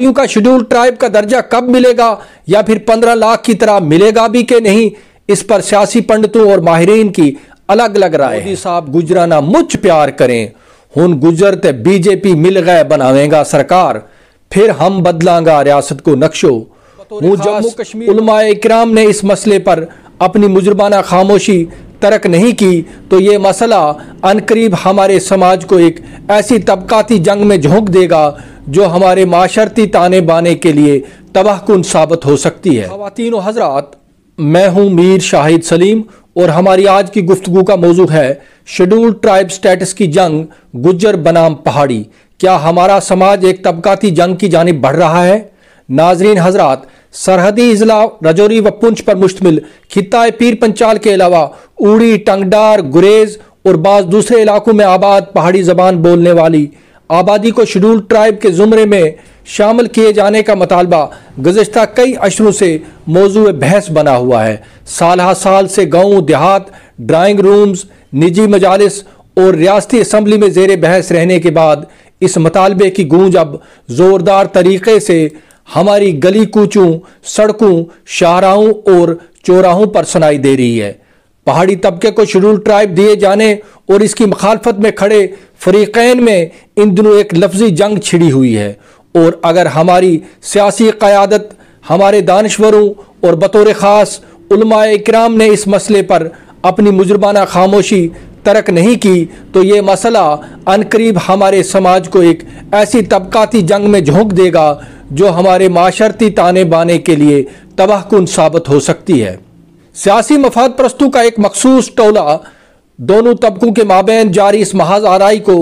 you का schedule tribe का दर्जा कब मिलेगा या फिर पंद्रह लाख की तरह मिलेगा भी के नहीं इस पर सियासी पंडितों और माहरीन की अलग अलग राय मोदी साहब गुजराना मुझ प्यार करें हूं गुजर ते बीजेपी मिल गए बनावेगा सरकार फिर हम बदलांगा रियासत को नक्शो जम्मू कश्मीर उलमाए इक्राम ने इस मसले पर अपनी मुजरबाना खामोशी तरक नहीं की तो ये मसला अनकरीब हमारे समाज को एक ऐसी तबकाती जंग में झोंक देगा जो हमारे माशर्ती ताने बाने के लिए तबाहकुन साबित हो सकती है खातिन हजरात मैं हूँ मीर शाहिद सलीम और हमारी आज की गुफ्तु का मौजू है शेड्यूल ट्राइब स्टेटस की जंग गुजर बनाम पहाड़ी क्या हमारा समाज एक तबकाती जंग की जानब बढ़ रहा है नाजरीन हजरात सरहदी इजला रजौरी व पुंछ पर मुश्तमिल खिताए पीर पंचाल के अलावा उड़ी टंगडार गुरेज और बाज़ दूसरे इलाकों में आबाद पहाड़ी जबान बोलने वाली आबादी को शेड्यूल ट्राइब के ज़ुमरे में शामिल किए जाने का मतालबा गुजशत कई अशरों से मौजू बहस बना हुआ है साल हा साल से गाँव देहात ड्राइंग रूम्स निजी मजालस और रियाती असम्बली में जेर बहस रहने के बाद इस मतालबे की गूंज अब ज़ोरदार तरीके से हमारी गली कूचों सड़कों शाहराहों और चौराहों पर सुनाई दे रही है पहाड़ी तबके को शेड्यूल ट्राइब दिए जाने और इसकी मुखालफत में खड़े फरीकैन में इन दिनों एक लफ्जी जंग छिड़ी हुई है और अगर हमारी सियासी क़्यादत हमारे दानश्वरों और बतौर ख़ास इक्राम ने इस मसले पर अपनी मुजरबाना खामोशी तरक नहीं की तो ये मसला अनकरीब हमारे समाज को एक ऐसी तबकाती जंग में झोंक देगा जो हमारे माशर्ती ताने बाने के लिए तबाहकुन साबित हो सकती है सियासी मफाद परस्तों का एक मखसूस टोला दोनों तबकों के माबेन जारी इस महाज आरई को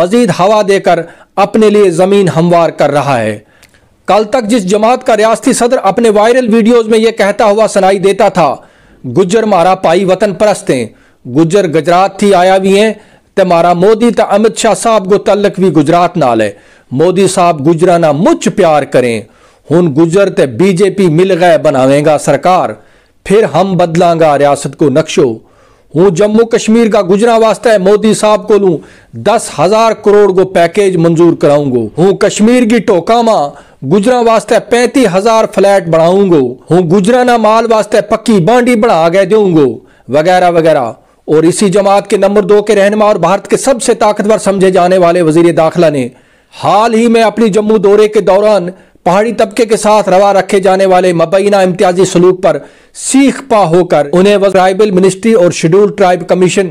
मजीद हवा देकर अपने लिए ज़मीन हमवार कर रहा है कल तक जिस जमात का रियाती सदर अपने वायरल वीडियोज़ में यह कहता हुआ सुनाई देता था गुजर मारा पाई वतन परस्तें गुजर गुजरात थी आया भी हैं तो मारा मोदी तो अमित शाह साहब को तलक भी गुजरात नाल है मोदी साहब गुजरा ना मुच प्यार करें हूँ गुजर तो बीजेपी मिल गए बनावेगा सरकार फिर हम बदलांगा रियासत को नक्शो हूँ जम्मू कश्मीर का गुजरा वास्ते है मोदी साहब को लूँ दस हजार करोड़ को पैकेज मंजूर कराऊंगो हूँ कश्मीर की टोकामा गुजरा वास्ते पैंती हजार फ्लैट बनाऊंगो हूँ ना माल वास्ते पक्की बांडी बना के दूंगो वगैरह वगैरह और इसी जमात के नंबर दो के रहनमा और भारत के सबसे ताकतवर समझे जाने वाले वजीर दाखिला ने हाल ही में अपनी जम्मू दौरे के दौरान पहाड़ी तबके के साथ रवा रखे जाने वाले मबीना इम्तियाजी सलूक पर सीख पा होकर उन्हें ट्राइबल मिनिस्ट्री और शेड्यूल ट्राइब कमीशन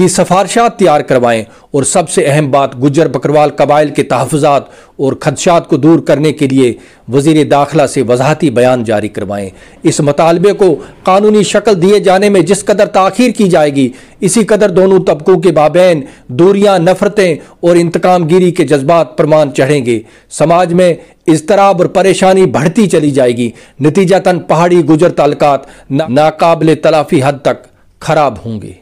की सफारशात तैयार करवाएं और सबसे अहम बात गुजर बकरवाल कबाइल के तहफात और खदशात को दूर करने के लिए वजीर दाखिला से वजाहती बयान जारी करवाएं इस मतालबे को कानूनी शक्ल दिए जाने में जिस कदर तखिर की जाएगी इसी कदर दोनों तबकों के बाबैन दूरियाँ नफरतें और इंतकाम गिरी के जज्बात प्रमान चढ़ेंगे समाज में इस और परेशानी बढ़ती चली जाएगी तन पहाड़ी गुजर तालकात ना, तलाफी हद तक खराब होंगे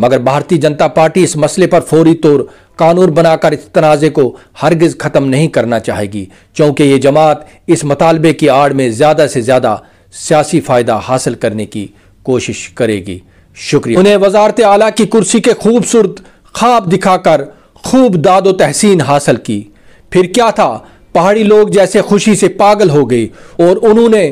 मगर भारतीय जनता पार्टी इस मसले पर फौरी तौर कानून बनाकर इस तनाज़े को हरगिज ख़त्म नहीं करना चाहेगी क्योंकि ये जमात इस मतालबे की आड़ में ज़्यादा से ज़्यादा सियासी फ़ायदा हासिल करने की कोशिश करेगी शुक्रिया उन्हें वजारत आला की कुर्सी के खूबसूरत खाब दिखाकर खूब दादो तहसीन हासिल की फिर क्या था पहाड़ी लोग जैसे खुशी से पागल हो गए और उन्होंने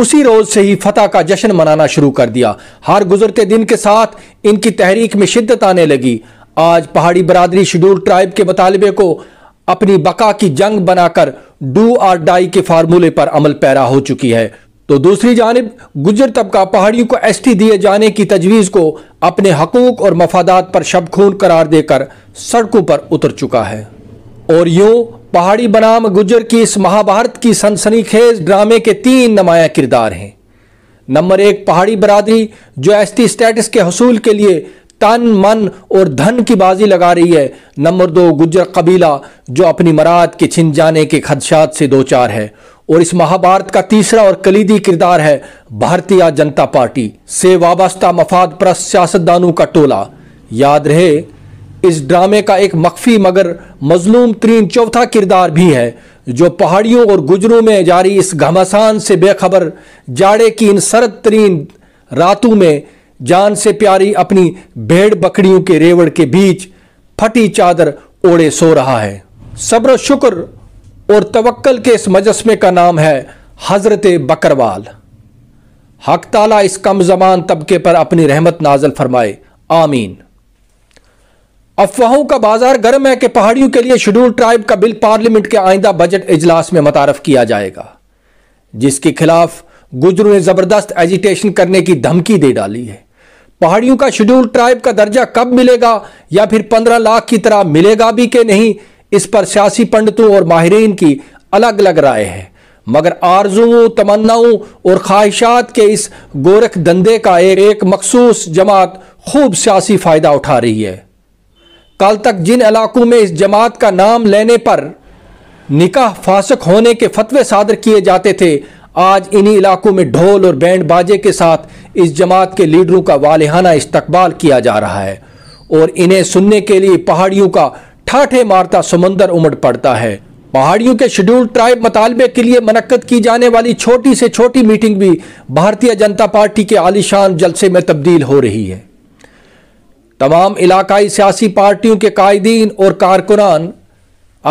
उसी रोज से ही फतेह का जश्न मनाना शुरू कर दिया हर गुजरते दिन के साथ इनकी तहरीक में शिद्दत आने लगी आज पहाड़ी बरादरी शेड्यूल ट्राइब के मुतालबे को अपनी बका की जंग बनाकर डू और डाई के फार्मूले पर अमल पैरा हो चुकी है तो दूसरी जानब गुजर तबका पहाड़ियों को एस टी दिए जाने की तजवीज़ को अपने हकूक और मफादात पर शबखून करार देकर सड़कों पर उतर चुका है और यूं पहाड़ी बनाम गुजर की इस महाभारत की सनसनीखेज ड्रामे के तीन नमाया किरदार हैं नंबर एक पहाड़ी बरादरी जो एसटी स्टेटस के हसूल के लिए तन मन और धन की बाजी लगा रही है नंबर दो गुजर कबीला जो अपनी मराद के छिन जाने के खदशात से दो चार है और इस महाभारत का तीसरा और कलीदी किरदार है भारतीय जनता पार्टी से वाबस्ता मफाद प्रस्त सियासतदानों का टोला याद रहे इस ड्रामे का एक मख्फी मगर मजलूम तरीन चौथा किरदार भी है जो पहाड़ियों और गुजरों में जारी इस घमासान से बेखबर जाड़े की इन सरद तरीन रातों में जान से प्यारी अपनी भेड़ बकरियों के रेवड़ के बीच फटी चादर ओढ़े सो रहा है सब्र शुक्र और तवक्ल के इस मजस्मे का नाम है हज़रत बकरवाल हक ताला इस कम जमान तबके पर अपनी रहमत नाजल फरमाए आमीन अफवाहों का बाजार गर्म है कि पहाड़ियों के लिए शेड्यूल ट्राइब का बिल पार्लियामेंट के आइंदा बजट इजलास में मुतारफ किया जाएगा जिसके खिलाफ गुजरू ने जबरदस्त एजिटेशन करने की धमकी दे डाली है पहाड़ियों का शेड्यूल ट्राइब का दर्जा कब मिलेगा या फिर पंद्रह लाख की तरह मिलेगा भी कि नहीं इस पर सियासी पंडितों और माहरीन की अलग अलग राय है मगर आरजुओं तमन्नाओं और ख्वाहिशात के इस गोरख धंधे का एक, एक मखसूस जमात खूब सियासी फ़ायदा उठा रही है कल तक जिन इलाकों में इस जमात का नाम लेने पर निकाह फासक होने के फतवे सादर किए जाते थे आज इन्हीं इलाकों में ढोल और बैंड बाजे के साथ इस जमात के लीडरों का वालहाना इस्तकबाल किया जा रहा है और इन्हें सुनने के लिए पहाड़ियों का ठाठे मारता समंदर उमड़ पड़ता है पहाड़ियों के शेड्यूल ट्राइब मतालबे के लिए मनक़द की जाने वाली छोटी से छोटी मीटिंग भी भारतीय जनता पार्टी के आलिशान जलसे में तब्दील हो रही है तमाम इलाकाई सियासी पार्टियों के कायदीन और कारकुनान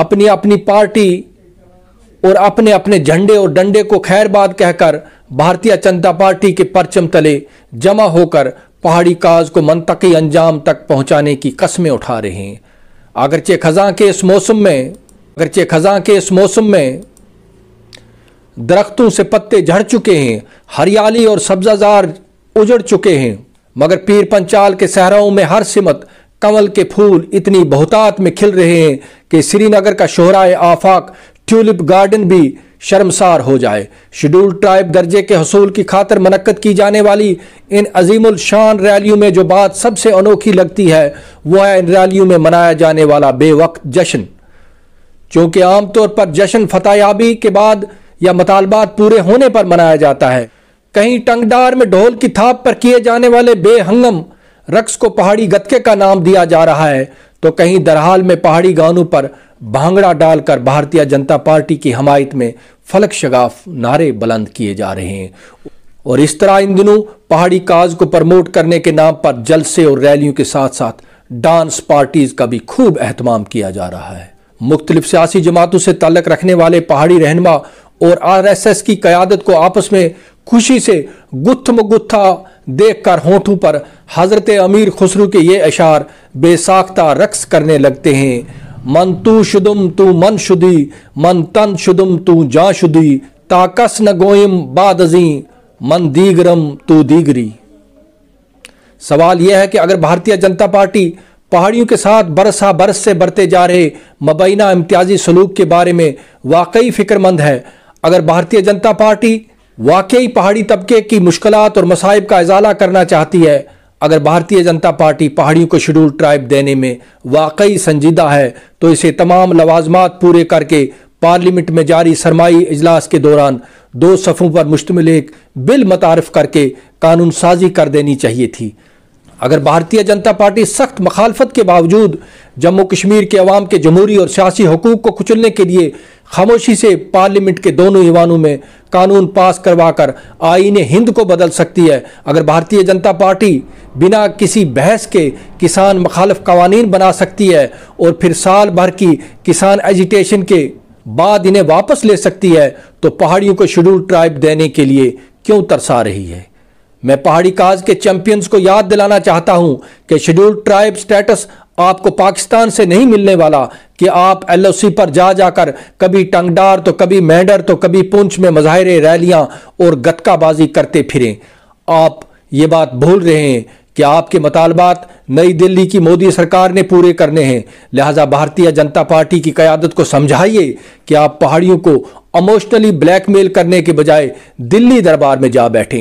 अपनी अपनी पार्टी और अपने अपने झंडे और डंडे को खैरबाद कहकर भारतीय जनता पार्टी के परचम तले जमा होकर पहाड़ी काज को मनतकी अंजाम तक पहुंचाने की कस्में उठा रहे हैं अगरचे खजा के इस मौसम में अगरचे खजां के इस मौसम में दरख्तों से पत्ते झड़ चुके हैं हरियाली और सब्जाजार उजड़ चुके हैं मगर पीर पंचाल के सहराओं में हर सिमत कंवल के फूल इतनी बहुतात में खिल रहे हैं कि श्रीनगर का शोहराए आफाक ट्यूलिप गार्डन भी शर्मसार हो जाए शेड्यूल ट्राइब दर्जे के हसूल की खातर मनक़द की जाने वाली इन अजीम शान रैलियों में जो बात सबसे अनोखी लगती है वह है इन रैलियों में मनाया जाने वाला बेवक्त जश्न चूँकि आमतौर पर जश्न फतेहयाबी के बाद या मतालबात पूरे होने पर मनाया जाता है कहीं टंगडार में ढोल की थाप पर किए जाने वाले बेहंगम रक्स को पहाड़ी गतके का नाम दिया जा रहा है तो कहीं दरहाल में पहाड़ी गानों पर भांगड़ा डालकर भारतीय जनता पार्टी की हमायत में फलक शगाफ नारे बुलंद किए जा रहे हैं और इस तरह इन दिनों पहाड़ी काज को प्रमोट करने के नाम पर जलसे और रैलियों के साथ साथ डांस पार्टीज का भी खूब अहतमाम किया जा रहा है मुख्तलिफ सियासी जमातों से ताल्लक रखने वाले पहाड़ी रहनमा और आरएसएस की क्यादत को आपस में खुशी से गुत्थम गुत्था देख कर होठों पर हजरत अमीर खुसरू के ये अशार बेसाख्ता रक्स करने लगते हैं मन तू शुदुम तू मन शुदी मन तन शुदुम तू जा शुदी ताकस न गोयम बादजी मन दीगरम तू दीगरी सवाल यह है कि अगर भारतीय जनता पार्टी पहाड़ियों के साथ बरसा बरस से बरते जा रहे मबैना इम्तियाजी सलूक के बारे में वाकई फिक्रमंद है अगर भारतीय जनता पार्टी वाकई पहाड़ी तबके की मुश्किल और मसाइब का इजाला करना चाहती है अगर भारतीय जनता पार्टी पहाड़ियों को शेड्यूल ट्राइब देने में वाकई संजीदा है तो इसे तमाम लवाजमात पूरे करके पार्लियामेंट में जारी सरमाई इजलास के दौरान दो सफ़ों पर मुश्तमिल एक बिल मुतारफ़ करके कानून साजी कर देनी चाहिए थी अगर भारतीय जनता पार्टी सख्त मखालफत के बावजूद जम्मू कश्मीर के अवाम के जमहूरी और सियासी हकूक़ को कुचलने के लिए खामोशी से पार्लियामेंट के दोनों ईवानों में कानून पास करवाकर आइन हिंद को बदल सकती है अगर भारतीय जनता पार्टी बिना किसी बहस के किसान मखालफ कवानीन बना सकती है और फिर साल भर की किसान एजिटेशन के बाद इन्हें वापस ले सकती है तो पहाड़ियों को शेड्यूल ट्राइब देने के लिए क्यों तरसा रही है मैं पहाड़ी काज के चैंपियंस को याद दिलाना चाहता हूं कि शेड्यूल ट्राइब स्टेटस आपको पाकिस्तान से नहीं मिलने वाला कि आप एलओसी पर जा जाकर कभी टंगडार तो कभी मैडर तो कभी पुंछ में मजाहरे रैलियां और गतकाबाजी करते फिरें आप ये बात भूल रहे हैं कि आपके मतालबात नई दिल्ली की मोदी सरकार ने पूरे करने हैं लिहाजा भारतीय जनता पार्टी की क्यादत को समझाइए कि आप पहाड़ियों को इमोशनली ब्लैकमेल करने के बजाय दिल्ली दरबार में जा बैठें